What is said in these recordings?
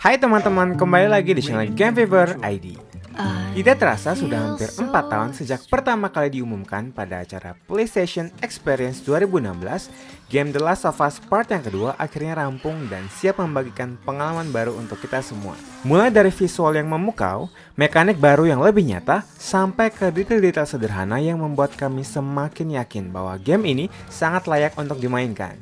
Hai teman-teman, kembali lagi di channel Game Fever ID. Uh, Tidak terasa sudah hampir 4 tahun sejak pertama kali diumumkan pada acara PlayStation Experience 2016, game The Last of Us Part yang kedua akhirnya rampung dan siap membagikan pengalaman baru untuk kita semua. Mulai dari visual yang memukau, mekanik baru yang lebih nyata, sampai ke detail-detail sederhana yang membuat kami semakin yakin bahwa game ini sangat layak untuk dimainkan.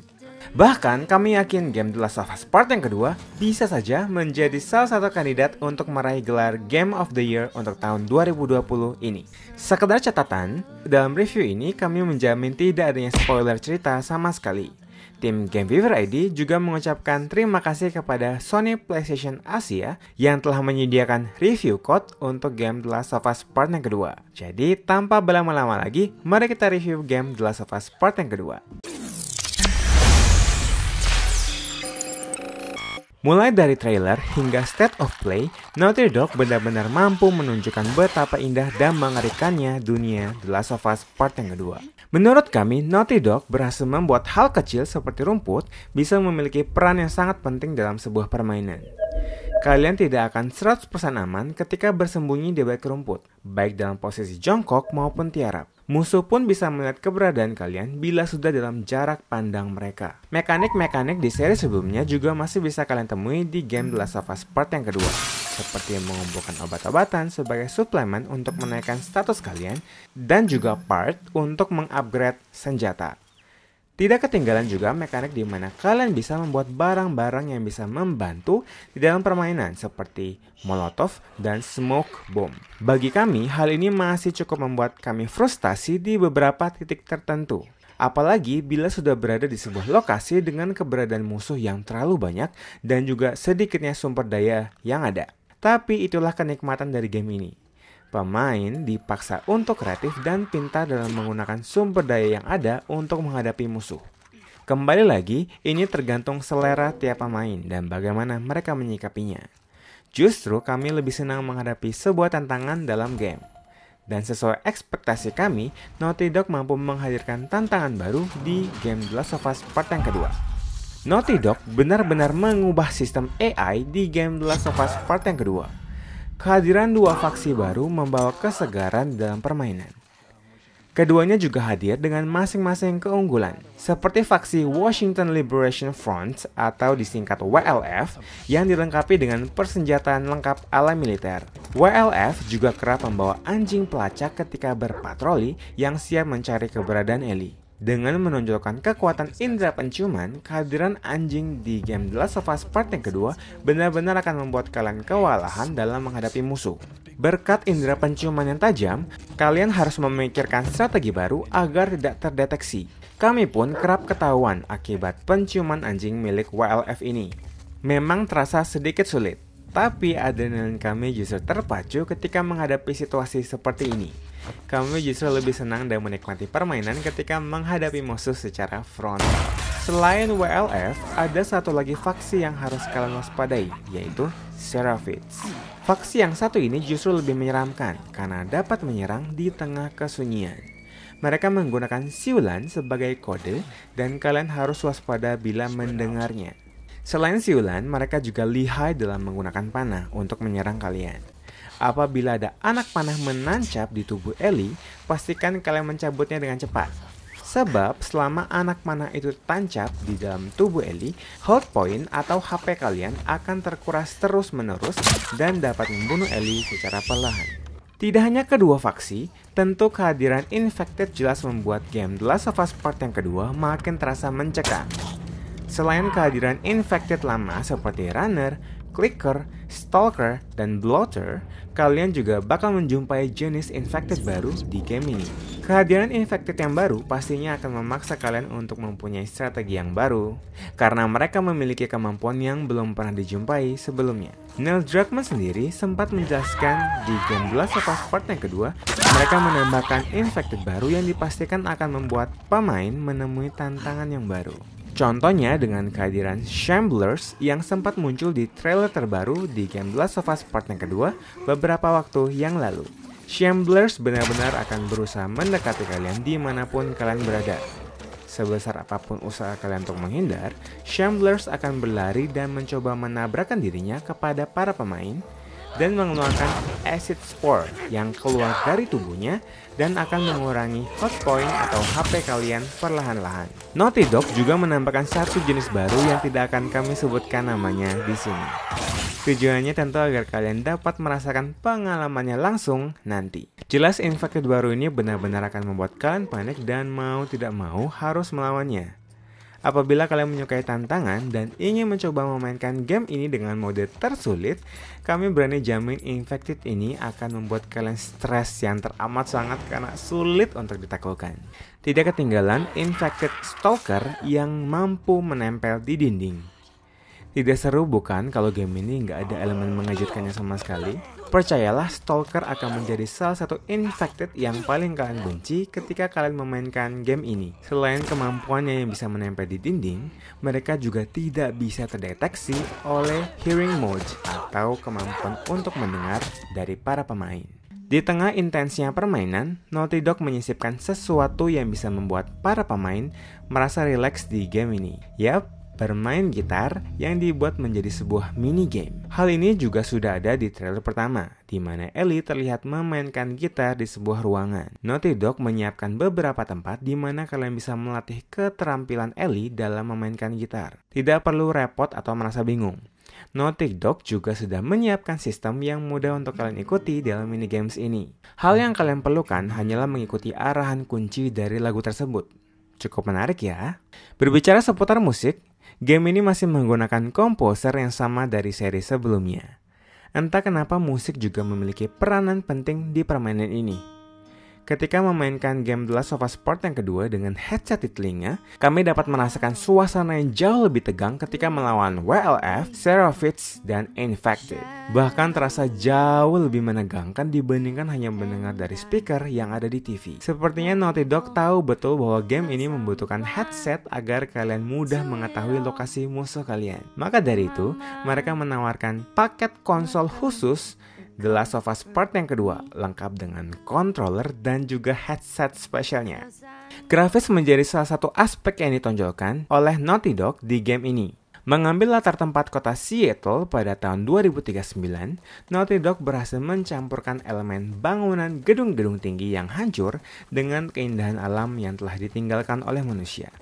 Bahkan kami yakin game The Last of Us Part yang kedua bisa saja menjadi salah satu kandidat untuk meraih gelar Game of the Year untuk tahun 2020 ini. Sekedar catatan, dalam review ini kami menjamin tidak adanya spoiler cerita sama sekali. Tim Game Fever ID juga mengucapkan terima kasih kepada Sony PlayStation Asia yang telah menyediakan review code untuk game The Last of Us Part yang kedua. Jadi tanpa berlama-lama lagi, mari kita review game The Last of Us Part yang kedua. Mulai dari trailer hingga state of play, Naughty Dog benar-benar mampu menunjukkan betapa indah dan mengerikannya dunia The Last of Us Part yang kedua. Menurut kami, Naughty Dog berhasil membuat hal kecil seperti rumput bisa memiliki peran yang sangat penting dalam sebuah permainan. Kalian tidak akan 100% aman ketika bersembunyi di balik rumput, baik dalam posisi jongkok maupun tiarap. Musuh pun bisa melihat keberadaan kalian bila sudah dalam jarak pandang mereka. Mekanik-mekanik di seri sebelumnya juga masih bisa kalian temui di game The Last of Us Part yang kedua, seperti mengumpulkan obat-obatan sebagai suplemen untuk menaikkan status kalian, dan juga part untuk mengupgrade senjata. Tidak ketinggalan juga mekanik di mana kalian bisa membuat barang-barang yang bisa membantu di dalam permainan seperti molotov dan smoke bomb. Bagi kami, hal ini masih cukup membuat kami frustasi di beberapa titik tertentu. Apalagi bila sudah berada di sebuah lokasi dengan keberadaan musuh yang terlalu banyak dan juga sedikitnya sumber daya yang ada. Tapi itulah kenikmatan dari game ini. Pemain dipaksa untuk kreatif dan pintar dalam menggunakan sumber daya yang ada untuk menghadapi musuh. Kembali lagi, ini tergantung selera tiap pemain dan bagaimana mereka menyikapinya. Justru kami lebih senang menghadapi sebuah tantangan dalam game. Dan sesuai ekspektasi kami, Naughty Dog mampu menghadirkan tantangan baru di game The Last of Us part yang kedua. Naughty Dog benar-benar mengubah sistem AI di game The Last of Us part yang kedua Kehadiran dua faksi baru membawa kesegaran dalam permainan. Keduanya juga hadir dengan masing-masing keunggulan, seperti faksi Washington Liberation Front atau disingkat WLF yang dilengkapi dengan persenjataan lengkap ala militer. WLF juga kerap membawa anjing pelacak ketika berpatroli yang siap mencari keberadaan Ellie. Dengan menonjolkan kekuatan indera penciuman, kehadiran anjing di game The Last of Us Part yang kedua benar-benar akan membuat kalian kewalahan dalam menghadapi musuh. Berkat indera penciuman yang tajam, kalian harus memikirkan strategi baru agar tidak terdeteksi. Kami pun kerap ketahuan akibat penciuman anjing milik WLF ini. Memang terasa sedikit sulit, tapi adrenalin kami justru terpacu ketika menghadapi situasi seperti ini kamu justru lebih senang dan menikmati permainan ketika menghadapi musuh secara frontal. Selain WLF, ada satu lagi faksi yang harus kalian waspadai, yaitu Seraphids. Faksi yang satu ini justru lebih menyeramkan karena dapat menyerang di tengah kesunyian. Mereka menggunakan siulan sebagai kode dan kalian harus waspada bila mendengarnya. Selain siulan, mereka juga lihai dalam menggunakan panah untuk menyerang kalian. Apabila ada anak panah menancap di tubuh Eli, pastikan kalian mencabutnya dengan cepat. Sebab selama anak panah itu tancap di dalam tubuh Eli, hot point atau HP kalian akan terkuras terus-menerus dan dapat membunuh Eli secara perlahan. Tidak hanya kedua faksi, tentu kehadiran Infected jelas membuat game The Last of Us Part yang kedua makin terasa mencekam. Selain kehadiran Infected lama seperti Runner, Clicker, Stalker, dan Blotter, kalian juga bakal menjumpai jenis infected baru di game ini. Kehadiran infected yang baru pastinya akan memaksa kalian untuk mempunyai strategi yang baru, karena mereka memiliki kemampuan yang belum pernah dijumpai sebelumnya. Neil Druckmann sendiri sempat menjelaskan di game Blast of Us part yang kedua, mereka menambahkan infected baru yang dipastikan akan membuat pemain menemui tantangan yang baru. Contohnya dengan kehadiran Shamblers yang sempat muncul di trailer terbaru di game The Last of Us part yang kedua beberapa waktu yang lalu. Shamblers benar-benar akan berusaha mendekati kalian dimanapun kalian berada. Sebesar apapun usaha kalian untuk menghindar, Shamblers akan berlari dan mencoba menabrakkan dirinya kepada para pemain dan mengeluarkan acid spore yang keluar dari tubuhnya dan akan mengurangi hot point atau HP kalian perlahan-lahan. Naughty Dog juga menampilkan satu jenis baru yang tidak akan kami sebutkan namanya di sini. Tujuannya tentu agar kalian dapat merasakan pengalamannya langsung nanti. Jelas infected baru ini benar-benar akan membuat kalian panik dan mau tidak mau harus melawannya. Apabila kalian menyukai tantangan dan ingin mencoba memainkan game ini dengan mode tersulit, kami berani jamin Infected ini akan membuat kalian stres yang teramat sangat karena sulit untuk ditaklukkan. Tidak ketinggalan Infected Stalker yang mampu menempel di dinding. Tidak seru bukan kalau game ini nggak ada elemen mengejutkannya sama sekali? Percayalah, Stalker akan menjadi salah satu infected yang paling kalian benci ketika kalian memainkan game ini. Selain kemampuannya yang bisa menempel di dinding, mereka juga tidak bisa terdeteksi oleh hearing mode atau kemampuan untuk mendengar dari para pemain. Di tengah intensnya permainan, Naughty Dog menyisipkan sesuatu yang bisa membuat para pemain merasa rileks di game ini. Yap, bermain gitar yang dibuat menjadi sebuah mini game. Hal ini juga sudah ada di trailer pertama, di mana Ellie terlihat memainkan gitar di sebuah ruangan. Naughty Dog menyiapkan beberapa tempat di mana kalian bisa melatih keterampilan Ellie dalam memainkan gitar. Tidak perlu repot atau merasa bingung. Naughty Dog juga sudah menyiapkan sistem yang mudah untuk kalian ikuti dalam mini games ini. Hal yang kalian perlukan hanyalah mengikuti arahan kunci dari lagu tersebut. Cukup menarik ya. Berbicara seputar musik, Game ini masih menggunakan komposer yang sama dari seri sebelumnya. Entah kenapa musik juga memiliki peranan penting di permainan ini. Ketika memainkan game The Last of Us Part yang kedua dengan headset di telinga, kami dapat merasakan suasana yang jauh lebih tegang ketika melawan WLF, Seraphits, dan Infected. Bahkan terasa jauh lebih menegangkan dibandingkan hanya mendengar dari speaker yang ada di TV. Sepertinya Naughty Dog tahu betul bahwa game ini membutuhkan headset agar kalian mudah mengetahui lokasi musuh kalian. Maka dari itu, mereka menawarkan paket konsol khusus The Last of Us Part yang kedua lengkap dengan controller dan juga headset spesialnya. Grafis menjadi salah satu aspek yang ditonjolkan oleh Naughty Dog di game ini. Mengambil latar tempat kota Seattle pada tahun 2039, Naughty Dog berhasil mencampurkan elemen bangunan gedung-gedung tinggi yang hancur dengan keindahan alam yang telah ditinggalkan oleh manusia –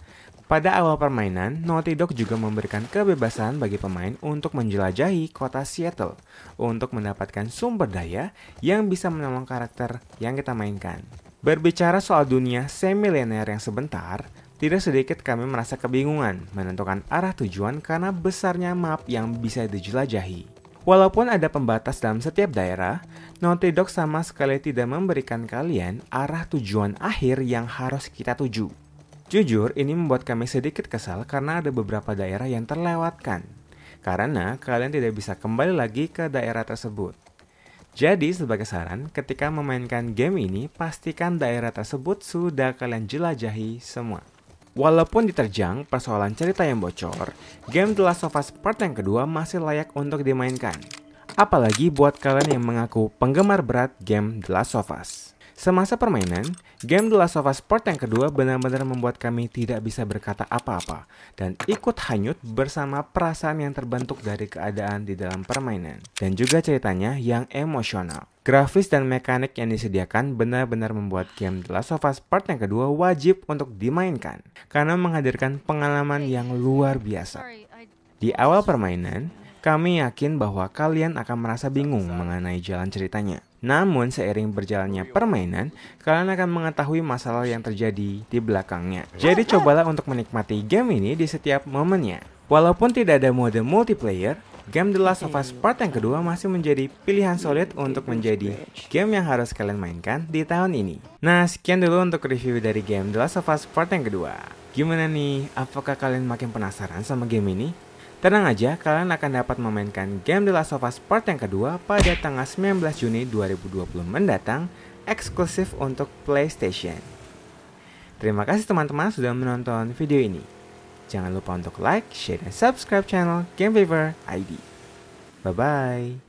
pada awal permainan, Naughty Dog juga memberikan kebebasan bagi pemain untuk menjelajahi kota Seattle untuk mendapatkan sumber daya yang bisa menolong karakter yang kita mainkan. Berbicara soal dunia semi-linear yang sebentar, tidak sedikit kami merasa kebingungan menentukan arah tujuan karena besarnya map yang bisa dijelajahi. Walaupun ada pembatas dalam setiap daerah, Naughty Dog sama sekali tidak memberikan kalian arah tujuan akhir yang harus kita tuju. Jujur, ini membuat kami sedikit kesal karena ada beberapa daerah yang terlewatkan. Karena kalian tidak bisa kembali lagi ke daerah tersebut. Jadi, sebagai saran, ketika memainkan game ini, pastikan daerah tersebut sudah kalian jelajahi semua. Walaupun diterjang persoalan cerita yang bocor, game The Last of Us Part yang kedua masih layak untuk dimainkan. Apalagi buat kalian yang mengaku penggemar berat game The Last of Us. Semasa permainan, game The Last of Us Part yang kedua benar-benar membuat kami tidak bisa berkata apa-apa dan ikut hanyut bersama perasaan yang terbentuk dari keadaan di dalam permainan dan juga ceritanya yang emosional. Grafis dan mekanik yang disediakan benar-benar membuat game The Last of Us Part yang kedua wajib untuk dimainkan karena menghadirkan pengalaman yang luar biasa. Di awal permainan, kami yakin bahwa kalian akan merasa bingung mengenai jalan ceritanya. Namun seiring berjalannya permainan, kalian akan mengetahui masalah yang terjadi di belakangnya. Jadi cobalah untuk menikmati game ini di setiap momennya. Walaupun tidak ada mode multiplayer, game The Last of Us Part yang kedua masih menjadi pilihan solid untuk menjadi game yang harus kalian mainkan di tahun ini. Nah, sekian dulu untuk review dari game The Last of Us Part yang kedua. Gimana nih, apakah kalian makin penasaran sama game ini? Tenang aja, kalian akan dapat memainkan game The Last of Us Part yang kedua pada tanggal 19 Juni 2020 mendatang, eksklusif untuk PlayStation. Terima kasih teman-teman sudah menonton video ini. Jangan lupa untuk like, share, dan subscribe channel Game Fever ID. Bye-bye.